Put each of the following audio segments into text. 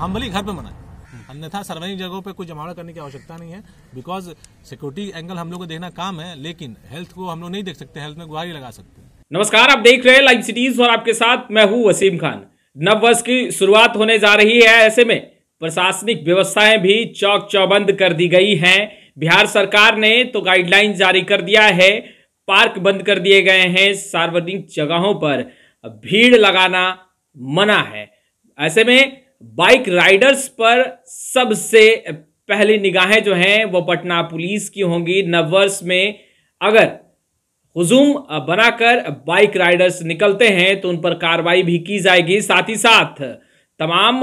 हम भले घर पे मनाए अन्यथा सार्वजनिक जगहों पे कोई जमावड़ा करने की आवश्यकता नहीं है बिकॉज सिक्योरिटी एंगल हम लोग को देखना काम है लेकिन हेल्थ को हम लोग नहीं देख सकते हेल्थ में गुहारी लगा सकते नमस्कार आप देख रहे हैं लाइव सिटीज और आपके साथ मैं हूँ वसीम खान नव वर्ष की शुरुआत होने जा रही है ऐसे में प्रशासनिक व्यवस्थाएं भी चौक चौबंद कर दी गई है बिहार सरकार ने तो गाइडलाइन जारी कर दिया है पार्क बंद कर दिए गए हैं सार्वजनिक जगहों पर भीड़ लगाना मना है ऐसे में बाइक राइडर्स पर सबसे पहली निगाहें जो हैं वो पटना पुलिस की होंगी नववर्ष में अगर हुजूम बनाकर बाइक राइडर्स निकलते हैं तो उन पर कार्रवाई भी की जाएगी साथ ही साथ तमाम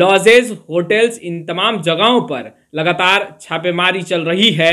लॉजेज होटल्स इन तमाम जगहों पर लगातार छापेमारी चल रही है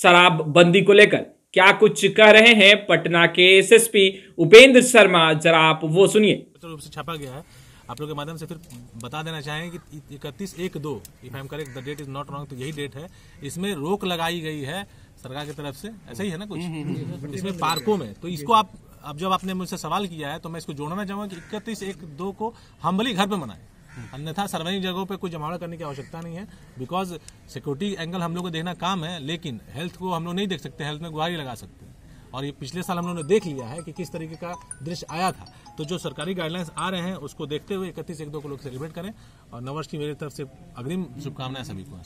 शराबबंदी को लेकर क्या कुछ कह रहे हैं पटना के एसएसपी उपेंद्र शर्मा जरा आप वो सुनिए छापा गया है आप लोग के माध्यम से फिर बता देना चाहेंगे कि इकतीस एक दो if I am correct the date is not wrong तो यही डेट है इसमें रोक लगाई गई है सरकार की तरफ से ऐसा ही है ना कुछ हम्म, हम्म, हम्म, इसमें पार्कों में तो इसको आप अब जब आपने मुझसे सवाल किया है तो मैं इसको जोड़ना चाहूंगा कि इकतीस एक दो को हम भली घर पे मनाए अन्यथा सार्वजनिक जगहों पे कोई जमावड़ा करने की आवश्यकता नहीं है बिकॉज सिक्योरिटी एंगल हम लोग को देखना काम है लेकिन हेल्थ को हम लोग नहीं देख सकते हेल्थ में गुहारी लगा सकते हैं और ये पिछले साल हम लोगों ने देख लिया है कि किस तरीके का दृश्य आया था तो जो सरकारी गाइडलाइंस आ रहे हैं उसको देखते हुए इकतीस एक दो को लोग सेलिब्रेट करें और नववर्ष की मेरी तरफ से अग्रिम शुभकामनाएं सभी को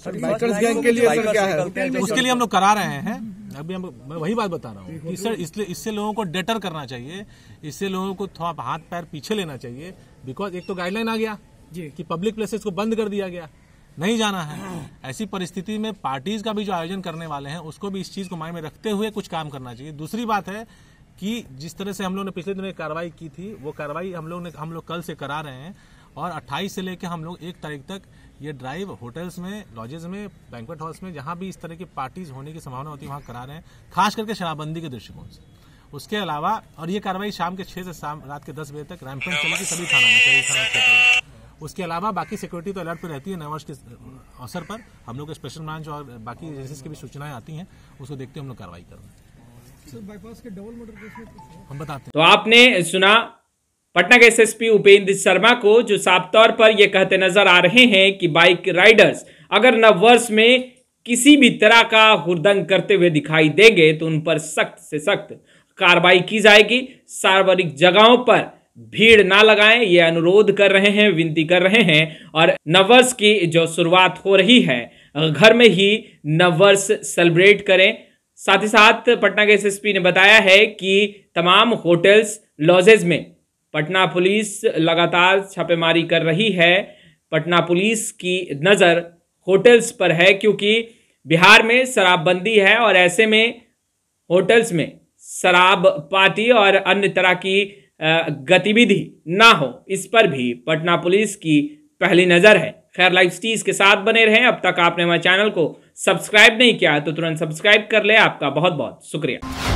उसके लिए हम लोग करा रहे हैं अभी हम मैं वही बात बता रहा हूँ सर इसलिए इससे लोगों को डेटर करना चाहिए इससे लोगों को थोड़ा हाथ पैर पीछे लेना चाहिए बिकॉज एक तो गाइडलाइन आ गया जी कि पब्लिक प्लेसेस को बंद कर दिया गया नहीं जाना है ऐसी परिस्थिति में पार्टीज का भी जो आयोजन करने वाले हैं उसको भी इस चीज को माइंड में रखते हुए कुछ काम करना चाहिए दूसरी बात है कि जिस तरह से हम लोग ने पिछले दिनों कार्रवाई की थी वो कार्रवाई हम लोग ने हम लोग कल से करा रहे हैं और 28 से लेकर हम लोग एक तारीख तक ये ड्राइव होटल्स में लॉजेस में बैंकवेट हॉल्स में जहां भी इस तरह की पार्टीज होने की संभावना होती है वहां करा रहे हैं खास करके शराबबंदी के दृष्टिकोण से उसके अलावा और ये कार्रवाई शाम के छह से शाम रात के दस बजे तक रैम्पेंट चलेगी सभी थाना में सभी थाना क्षेत्र में उसके अलावा बाकी सिक्योरिटी तो अलर्ट पर रहती है नववर्ष के अवसर पर हम लोग स्पेशल ब्रांच और बाकी एजेंसीज की भी सूचनाएं आती हैं उसको देखते हम लोग कार्रवाई कर रहे हैं हम बताते तो आपने सुना पटना के एसएसपी उपेंद्र शर्मा को जो साफ तौर पर यह कहते नजर आ रहे हैं कि बाइक राइडर्स अगर नववर्ष में किसी भी तरह का हुरदंग करते हुए दिखाई देंगे तो उन पर सख्त से सख्त कार्रवाई की जाएगी सार्वजनिक जगहों पर भीड़ ना लगाएं ये अनुरोध कर रहे हैं विनती कर रहे हैं और नववर्ष की जो शुरुआत हो रही है घर में ही नववर्ष सेलिब्रेट करें साथ ही साथ पटना के एसएसपी ने बताया है कि तमाम होटल्स लॉजेज में पटना पुलिस लगातार छापेमारी कर रही है पटना पुलिस की नज़र होटल्स पर है क्योंकि बिहार में शराबबंदी है और ऐसे में होटल्स में शराब पार्टी और अन्य तरह की गतिविधि ना हो इस पर भी पटना पुलिस की पहली नज़र है खैर लाइव स्टीज के साथ बने रहें अब तक आपने हमारे चैनल को सब्सक्राइब नहीं किया तो तुरंत सब्सक्राइब कर ले आपका बहुत बहुत शुक्रिया